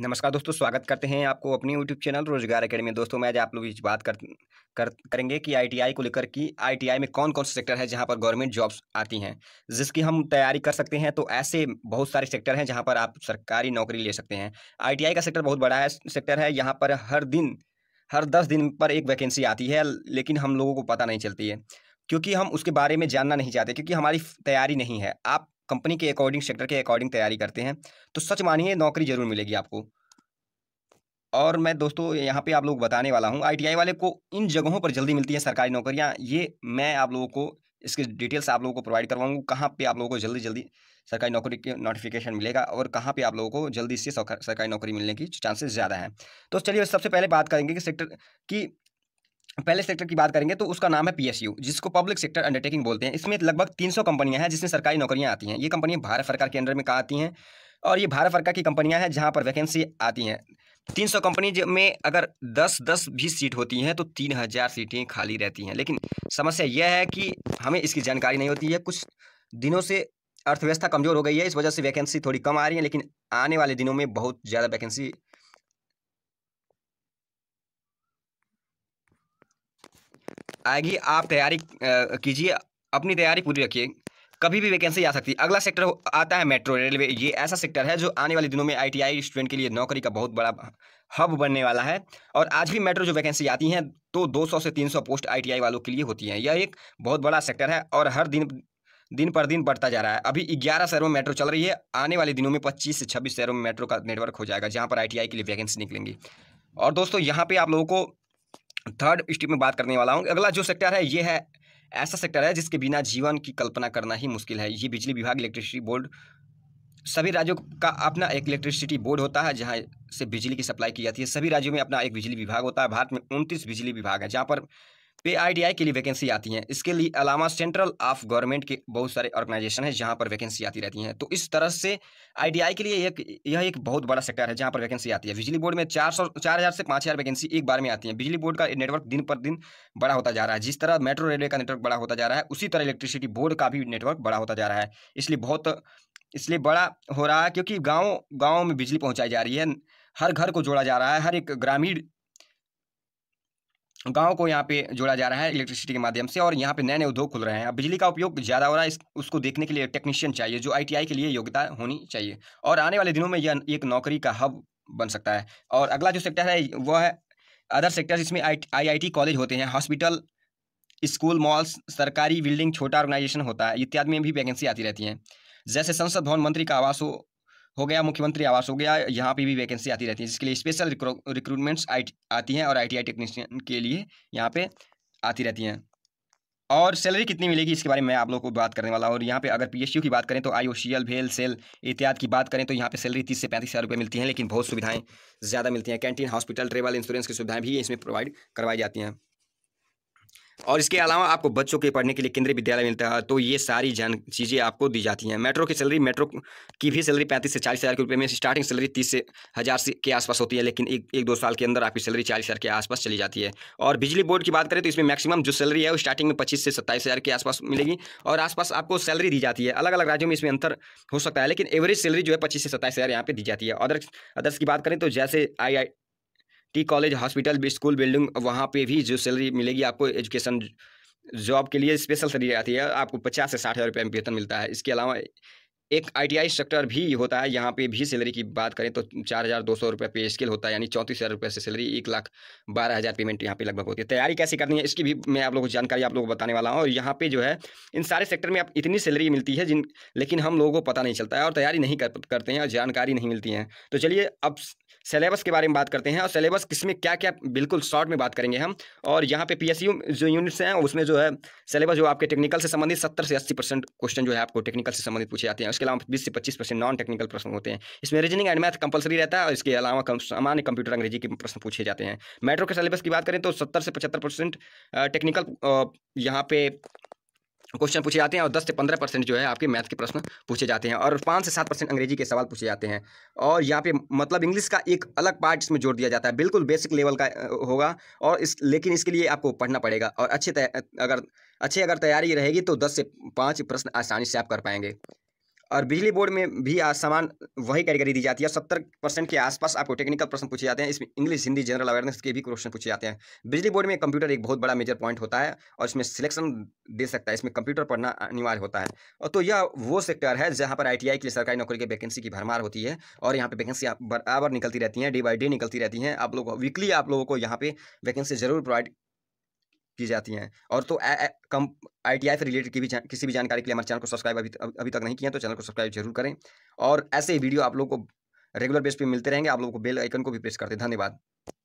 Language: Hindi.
नमस्कार दोस्तों स्वागत करते हैं आपको अपने यूट्यूब चैनल रोजगार अकेडमी दोस्तों मैं आज आप लोग बात कर, कर करेंगे कि आईटीआई को लेकर कि आईटीआई में कौन कौन से सेक्टर है जहां पर गवर्नमेंट जॉब्स आती हैं जिसकी हम तैयारी कर सकते हैं तो ऐसे बहुत सारे सेक्टर हैं जहां पर आप सरकारी नौकरी ले सकते हैं आई का सेक्टर बहुत बड़ा है सेक्टर है यहाँ पर हर दिन हर दस दिन पर एक वैकेंसी आती है लेकिन हम लोगों को पता नहीं चलती है क्योंकि हम उसके बारे में जानना नहीं चाहते क्योंकि हमारी तैयारी नहीं है आप कंपनी के अकॉर्डिंग सेक्टर के अकॉर्डिंग तैयारी करते हैं तो सच मानिए नौकरी जरूर मिलेगी आपको और मैं दोस्तों यहाँ पे आप लोग बताने वाला हूँ आईटीआई वाले को इन जगहों पर जल्दी मिलती है सरकारी नौकरियाँ ये मैं आप लोगों को इसके डिटेल्स आप लोगों को प्रोवाइड करवाऊंगा कहाँ पे आप लोगों को जल्दी जल्दी सरकारी नौकरी के नोटिफिकेशन मिलेगा और कहाँ पे आप लोगों को जल्दी से सरकारी नौकरी मिलने की चांसेस ज़्यादा हैं तो चलिए सबसे पहले बात करेंगे कि सेक्टर की पहले सेक्टर की बात करेंगे तो उसका नाम है पीएसयू जिसको पब्लिक सेक्टर अंडरटेकिंग बोलते हैं इसमें लगभग 300 कंपनियां हैं जिसमें सरकारी नौकरियां आती हैं ये कंपनियां भारत सरकार के अंडर में कहाँ आती हैं और ये भारत सरकार की कंपनियां हैं जहाँ पर वैकेंसी आती हैं तीन सौ कंपनी में अगर दस दस भी सीट होती हैं तो तीन हज़ार सीटें खाली रहती हैं लेकिन समस्या यह है कि हमें इसकी जानकारी नहीं होती है कुछ दिनों से अर्थव्यवस्था कमज़ोर हो गई है इस वजह से वैकेंसी थोड़ी कम आ रही है लेकिन आने वाले दिनों में बहुत ज़्यादा वैकेंसी आएगी आप तैयारी कीजिए अपनी तैयारी पूरी रखिए कभी भी वैकेंसी आ सकती है अगला सेक्टर आता है मेट्रो रेलवे ये ऐसा सेक्टर है जो आने वाले दिनों में आईटीआई स्टूडेंट के लिए नौकरी का बहुत बड़ा हब बनने वाला है और आज भी मेट्रो जो वैकेंसी आती हैं तो 200 से 300 पोस्ट आईटीआई वालों के लिए होती हैं यह एक बहुत बड़ा सेक्टर है और हर दिन दिन पर दिन बढ़ता जा रहा है अभी ग्यारह शहरों में मेट्रो चल रही है आने वाले दिनों में पच्चीस से छब्बीस शहरों में मेट्रो का नेटवर्क हो जाएगा जहाँ पर आई के लिए वैकेंसी निकलेंगी और दोस्तों यहाँ पर आप लोगों को थर्ड स्टेप में बात करने वाला हूँ अगला जो सेक्टर है ये है ऐसा सेक्टर है जिसके बिना जीवन की कल्पना करना ही मुश्किल है ये बिजली विभाग इलेक्ट्रिसिटी बोर्ड सभी राज्यों का अपना एक इलेक्ट्रिसिटी बोर्ड होता है जहाँ से बिजली की सप्लाई की जाती है सभी राज्यों में अपना एक बिजली विभाग होता है भारत में उनतीस बिजली विभाग है जहाँ पर पे तो आई के लिए वैकेंसी आती है इसके लिए अलावा सेंट्रल ऑफ गवर्नमेंट के बहुत सारे ऑर्गेनाइजेशन है जहाँ पर वैकेंसी आती रहती हैं तो इस तरह से आई के लिए एक यह एक बहुत बड़ा सेक्टर है जहाँ पर वैकेंसी आती है बिजली बोर्ड में चार सौ चार हज़ार से पाँच हज़ार वैकेंसी एक बार में आती है बिजली बोर्ड का नेटवर्क दिन पर दिन बड़ा होता जा रहा है जिस तरह मेट्रो रेलवे का नेटवर्क बड़ा होता जा रहा है उसी तरह इलेक्ट्रिसिटी बोर्ड का भी नेटवर्क बड़ा होता जा रहा है इसलिए बहुत इसलिए बड़ा हो रहा है क्योंकि गाँव गाँव में बिजली पहुँचाई जा रही है हर घर को जोड़ा जा रहा है हर एक ग्रामीण गाँव को यहाँ पे जोड़ा जा रहा है इलेक्ट्रिसिटी के माध्यम से और यहाँ पे नए नए उद्योग खुल रहे हैं बिजली का उपयोग ज़्यादा हो रहा है उसको देखने के लिए टेक्नीशियन चाहिए जो आईटीआई के लिए योग्यता होनी चाहिए और आने वाले दिनों में यह एक नौकरी का हब बन सकता है और अगला जो सेक्टर है वह है other sector I I college होते हैं हॉस्पिटल स्कूल मॉल्स सरकारी बिल्डिंग छोटा ऑर्गेनाइजेशन होता है इत्यादि में भी वैकेंसी आती रहती हैं जैसे संसद भवन मंत्री का आवास हो हो गया मुख्यमंत्री आवास हो गया यहाँ पे भी वैकेंसी आती रहती है जिसके लिए स्पेशल रिक्रूटमेंट्स आती हैं और आईटीआई टेक्नीशियन के लिए यहाँ पे आती रहती हैं और सैलरी कितनी मिलेगी इसके बारे में आप लोगों को बात करने वाला और यहाँ पे अगर पी की बात करें तो एल भेल सेल इत्यादि की बात करें तो यहाँ पे सैलरी तीस से पैंतीस हज़ार रुपये मिलती है लेकिन बहुत सुविधाएं ज़्यादा मिलती हैं कैंटीन हॉस्पिटल ट्रेवल इंश्योरेंस की सुविधाएं भी इसमें प्रोवाइड करवाई जाती हैं और इसके अलावा आपको बच्चों के पढ़ने के लिए केंद्रीय विद्यालय मिलता है तो ये सारी जान चीज़ें आपको दी जाती हैं मेट्रो की सैलरी मेट्रो की भी सैलरी पैंतीस से चालीस हज़ार के रुपये में स्टार्टिंग सैलरी तीस से हज़ार के आसपास होती है लेकिन एक एक दो साल के अंदर आपकी सैलरी चालीस हज़ार के आसपास चली जाती है और बिजली बोर्ड की बात करें तो इसमें मैक्सिमम जो सैलरी है वो स्टार्टिंग में पच्चीस से सत्ताईस हज़ार के आसपास मिलेगी और आसपास आपको सैलरी दी जाती है अलग अलग राज्यों में इसमें अंतर हो सकता है लेकिन एवरेज सैलरी जो है पच्चीस से सत्ताईस हज़ार यहाँ पे दी जाती है अदर्स अदर्स की बात करें तो जैसे I T college hospital school building वहाँ पे भी जो सैलरी मिलेगी आपको एजुकेशन जॉब के लिए स्पेशल सैलरी आती है आपको पचास से साठ हज़ार रुपये वेतन मिलता है इसके अलावा एक आई सेक्टर भी होता है यहाँ पे भी सैलरी की बात करें तो चार हज़ार दो सौ रुपये पे स्केल होता है यानी चौंतीस हज़ार रुपये से सैलरी एक लाख बारह हज़ार पेमेंट यहाँ पे लगभग होती है तैयारी कैसे करनी है इसकी भी मैं आप लोगों को जानकारी आप लोगों को बताने वाला हूँ और यहाँ पे जो है इन सारे सेक्टर में आप इतनी सैलरी मिलती है जिन लेकिन हम लोगों को पता नहीं चलता है और तैयारी नहीं कर, करते हैं और जानकारी नहीं मिलती है तो चलिए अब सेलेबस के बारे में बात करते हैं और किस किसमें क्या क्या बिल्कुल शॉर्ट में बात करेंगे हम और यहाँ पे पी जो यूनिट्स हैं उसमें जो है सेलेबस जो आपके टेक्निकल से संबंधित सत्तर से अस्सी परसेंट क्वेश्चन जो है आपको टेक्निकल से संबंधित पूछे जाते हैं इसके अलावा बीस से पच्चीस परसेंट नॉन टेक्निकल प्रश्न होते हैं इसमें रीजनिंग एंड मैथ कंपलसरी रहता है और इसके अलावा सामान्य कंप्यूटर अंग्रेजी के प्रश्न पूछे जाते हैं मेट्रो के सिलेबस की बात करें तो सत्तर से पचहत्तर परसेंट टेक्निकल यहाँ पे क्वेश्चन पूछे जाते हैं और 10 से 15 परसेंट जो है आपके मैथ के प्रश्न पूछे जाते हैं और 5 से 7 परसेंट अंग्रेजी के सवाल पूछे जाते हैं और यहाँ पे मतलब इंग्लिश का एक अलग पार्ट इसमें जोड़ दिया जाता है बिल्कुल बेसिक लेवल का होगा और इस लेकिन इसके लिए आपको पढ़ना पड़ेगा और अच्छे अगर अच्छे अगर तैयारी रहेगी तो दस से पाँच प्रश्न आसानी से आप कर पाएंगे और बिजली बोर्ड में भी आज समान वही कैटेगरी दी जाती है सत्तर परसेंट के आसपास आपको टेक्निकल प्रश्न पूछे जाते हैं इसमें इंग्लिश हिंदी जनरल अवेयरनेस के भी क्वेश्चन पूछे जाते हैं बिजली बोर्ड में कंप्यूटर एक बहुत बड़ा मेजर पॉइंट होता है और इसमें सिलेक्शन दे सकता है इसमें कंप्यूटर पढ़ना अनिवार्य होता है और तो यह वो सेक्टर है जहाँ पर आई के लिए सरकारी नौकरी की वैकेंसी की भरमार होती है और यहाँ पर वैकेंसी बराबर निकलती रहती हैं डे बाई डे निकलती रहती हैं आप लोग वीकली आप लोगों को यहाँ पर वैकेंसी जरूर प्रोवाइड की जाती हैं और तो कम आई टी आई से रिलेटेड की भी किसी भी जानकारी के लिए हमारे चैनल को सब्सक्राइब अभी अभी तक नहीं किया तो चैनल को सब्सक्राइब जरूर करें और ऐसे ही वीडियो आप लोग को रेगुलर बेस पर मिलते रहेंगे आप लोगों को बेल आइकन को भी प्रेस करते धन्यवाद